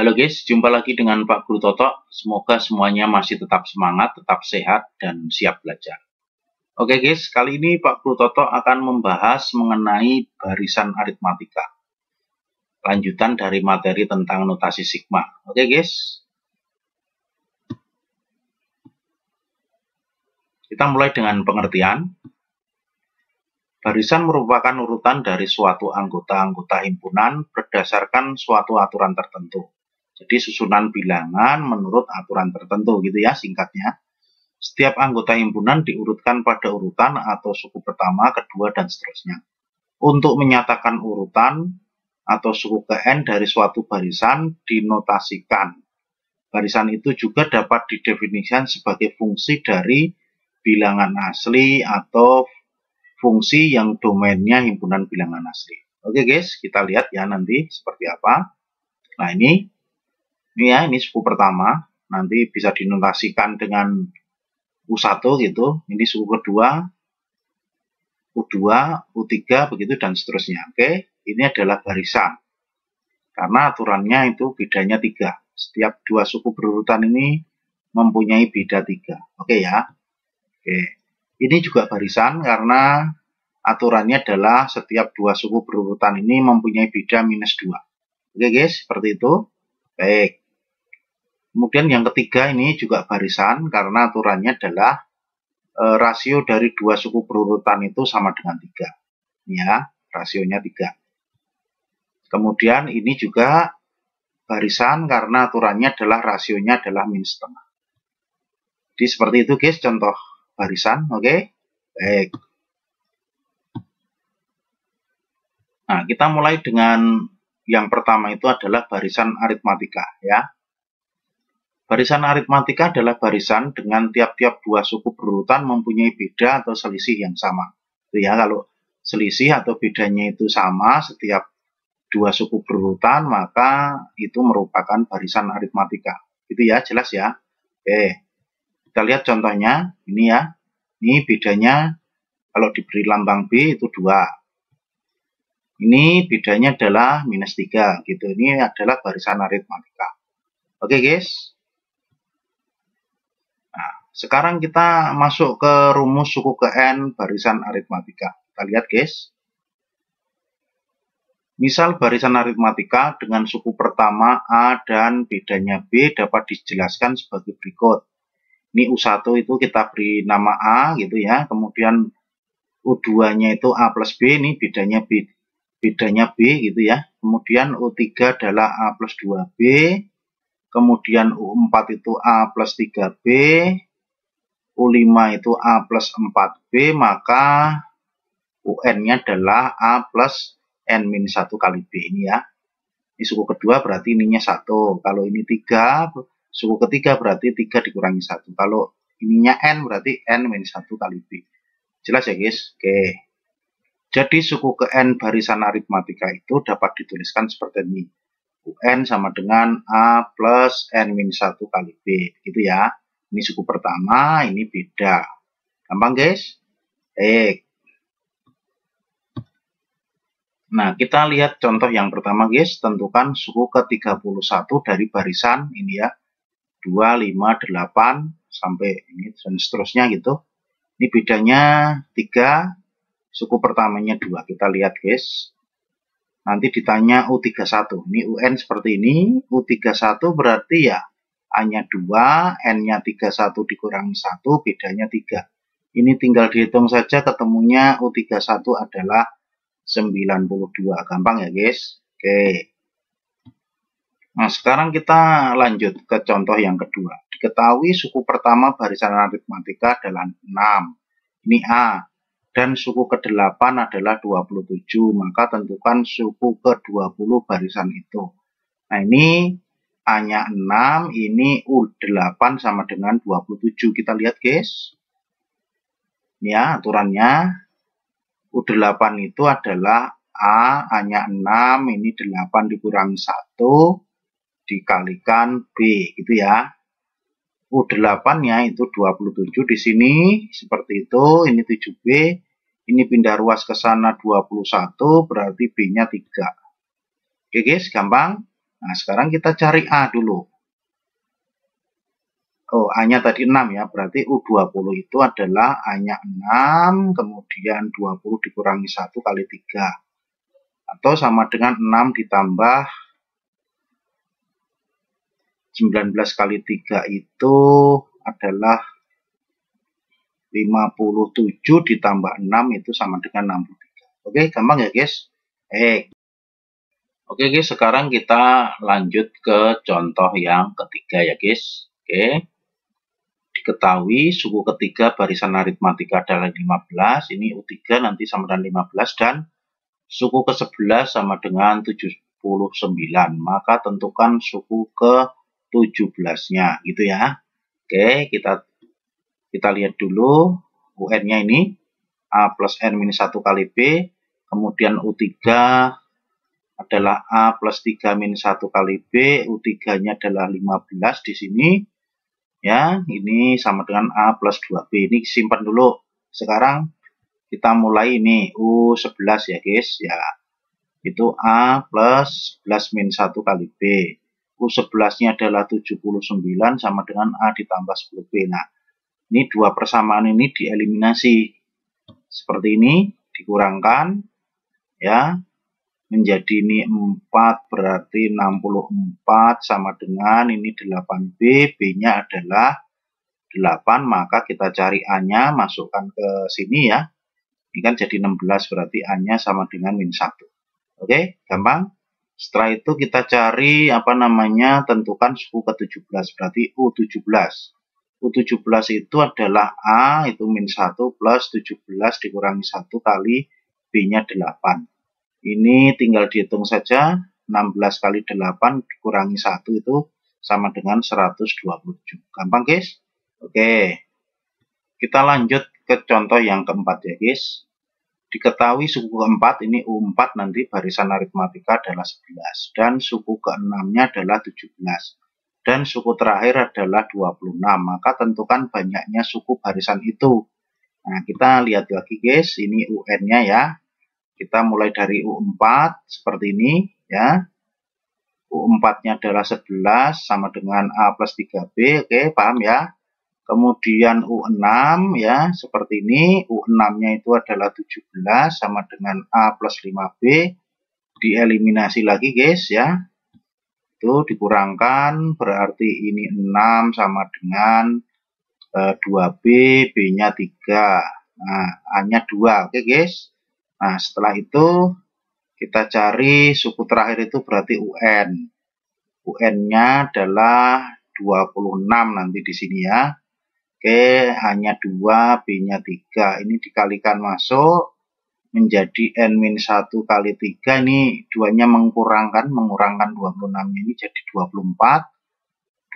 Halo guys, jumpa lagi dengan Pak Guru Toto. Semoga semuanya masih tetap semangat, tetap sehat, dan siap belajar. Oke guys, kali ini Pak Guru Toto akan membahas mengenai barisan aritmatika. Lanjutan dari materi tentang notasi sigma. Oke guys. Kita mulai dengan pengertian. Barisan merupakan urutan dari suatu anggota-anggota himpunan berdasarkan suatu aturan tertentu. Jadi susunan bilangan menurut aturan tertentu gitu ya singkatnya. Setiap anggota himpunan diurutkan pada urutan atau suku pertama, kedua, dan seterusnya. Untuk menyatakan urutan atau suku ke N dari suatu barisan dinotasikan. Barisan itu juga dapat didefinisikan sebagai fungsi dari bilangan asli atau fungsi yang domainnya himpunan bilangan asli. Oke guys, kita lihat ya nanti seperti apa. Nah ini ini ya ini suku pertama nanti bisa dinotasikan dengan U1 gitu ini suku kedua U2 U3 begitu dan seterusnya oke ini adalah barisan karena aturannya itu bedanya tiga setiap dua suku berurutan ini mempunyai beda tiga oke ya oke ini juga barisan karena aturannya adalah setiap dua suku berurutan ini mempunyai beda minus dua oke guys seperti itu baik Kemudian yang ketiga ini juga barisan karena aturannya adalah e, rasio dari dua suku berurutan itu sama dengan tiga. Ya, rasionya tiga. Kemudian ini juga barisan karena aturannya adalah rasionya adalah minus setengah. Jadi seperti itu guys contoh barisan, oke? Okay? Baik. Nah, kita mulai dengan yang pertama itu adalah barisan aritmatika ya. Barisan aritmatika adalah barisan dengan tiap-tiap buah suku berurutan mempunyai beda atau selisih yang sama. Itu ya, kalau selisih atau bedanya itu sama setiap dua suku berurutan, maka itu merupakan barisan aritmatika. Itu ya, jelas ya. Oke, kita lihat contohnya. Ini ya, ini bedanya kalau diberi lambang B itu dua. Ini bedanya adalah minus 3 gitu. Ini adalah barisan aritmatika. Oke guys, sekarang kita masuk ke rumus suku ke N barisan aritmatika. Kita lihat guys. Misal barisan aritmatika dengan suku pertama A dan bedanya B dapat dijelaskan sebagai berikut. Ini U1 itu kita beri nama A gitu ya, kemudian U2-nya itu A plus B, ini bedanya B, bedanya B gitu ya. Kemudian U3 adalah A plus 2B, kemudian U4 itu A plus 3B, U5 itu A plus 4B, maka UN-nya adalah A plus N minus 1 kali B ini ya. Ini suku kedua berarti ininya 1. Kalau ini 3, suku ketiga berarti 3 dikurangi 1. Kalau ininya N berarti N minus 1 kali B. Jelas ya guys? Oke. Jadi suku ke N barisan aritmatika itu dapat dituliskan seperti ini. UN sama dengan A plus N minus 1 kali B. Gitu ya. Ini suku pertama, ini beda. Gampang guys? Baik. Nah, kita lihat contoh yang pertama guys, tentukan suku ke-31 dari barisan ini ya. 258 sampai ini dan seterusnya gitu. Ini bedanya 3, suku pertamanya 2. Kita lihat guys. Nanti ditanya U31. Ini UN seperti ini, U31 berarti ya A-nya 2, N-nya 31 dikurangi 1, bedanya 3. Ini tinggal dihitung saja ketemunya U31 adalah 92. Gampang ya guys? Oke. Nah sekarang kita lanjut ke contoh yang kedua. Diketahui suku pertama barisan aritmatika adalah 6. Ini A. Dan suku ke-8 adalah 27. Maka tentukan suku ke-20 barisan itu. Nah ini A-nya 6, ini U8 sama dengan 27. Kita lihat guys. Ini ya aturannya. U8 itu adalah A, A-nya 6, ini 8 dikurangi 1, dikalikan B gitu ya. U8-nya itu 27 di sini, seperti itu, ini 7B, ini pindah ruas ke sana 21, berarti B-nya 3. Oke guys, gampang. Nah, sekarang kita cari A dulu. Oh, A-nya tadi 6 ya, berarti U20 itu adalah A-nya 6, kemudian 20 dikurangi 1 kali 3. Atau sama dengan 6 ditambah 19 kali 3 itu adalah 57 ditambah 6 itu sama dengan 63. Oke, gampang ya guys? Eh. Oke guys, sekarang kita lanjut ke contoh yang ketiga ya guys. Oke. Diketahui suku ketiga barisan aritmatika adalah 15, ini U3 nanti sama dengan 15 dan suku ke-11 sama dengan 79. Maka tentukan suku ke-17-nya gitu ya. Oke, kita kita lihat dulu UN-nya ini A plus N minus 1 kali B, kemudian U3 adalah A plus 3 minus 1 kali B, U3-nya adalah 15 di sini. Ya, ini sama dengan A plus 2B. Ini simpan dulu. Sekarang kita mulai ini U11 ya guys. Ya, itu A plus 11 minus 1 kali B. U11-nya adalah 79 sama dengan A ditambah 10B. Nah, ini dua persamaan ini dieliminasi. Seperti ini, dikurangkan. Ya, menjadi ini 4 berarti 64 sama dengan ini 8B, B-nya adalah 8 maka kita cari A-nya masukkan ke sini ya. Ini kan jadi 16 berarti A-nya sama dengan min 1. Oke, gampang. Setelah itu kita cari apa namanya tentukan suku ke-17 berarti U17. U17 itu adalah A itu min 1 plus 17 dikurangi 1 kali B-nya 8 ini tinggal dihitung saja, 16 kali 8 dikurangi 1 itu sama dengan 127. Gampang guys? Oke. Kita lanjut ke contoh yang keempat ya guys. Diketahui suku keempat ini U4 nanti barisan aritmatika adalah 11 dan suku keenamnya adalah 17 dan suku terakhir adalah 26. Maka tentukan banyaknya suku barisan itu. Nah, kita lihat lagi guys, ini UN-nya ya. Kita mulai dari U4 seperti ini ya. U4-nya adalah 11 sama dengan A plus 3B. Oke, paham ya? Kemudian U6 ya, seperti ini. U6-nya itu adalah 17 sama dengan A plus 5B. Dieliminasi lagi guys ya. Itu dikurangkan berarti ini 6 sama dengan 2B, eh, B-nya 3. Nah, A-nya 2. Oke guys. Nah, setelah itu kita cari suku terakhir itu berarti UN. UN-nya adalah 26 nanti di sini ya. Oke, hanya 2, B-nya 3. Ini dikalikan masuk menjadi N-1 kali 3. Ini duanya mengurangkan, mengurangkan 26 ini jadi 24.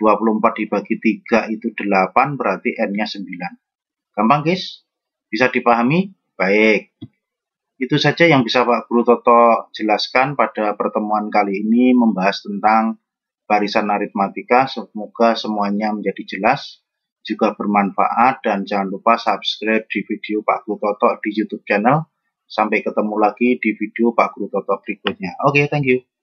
24 dibagi 3 itu 8, berarti N-nya 9. Gampang guys? Bisa dipahami? Baik. Itu saja yang bisa Pak Guru Toto jelaskan pada pertemuan kali ini membahas tentang barisan aritmatika. Semoga semuanya menjadi jelas, juga bermanfaat, dan jangan lupa subscribe di video Pak Guru Toto di YouTube channel. Sampai ketemu lagi di video Pak Guru Toto berikutnya. Oke, okay, thank you.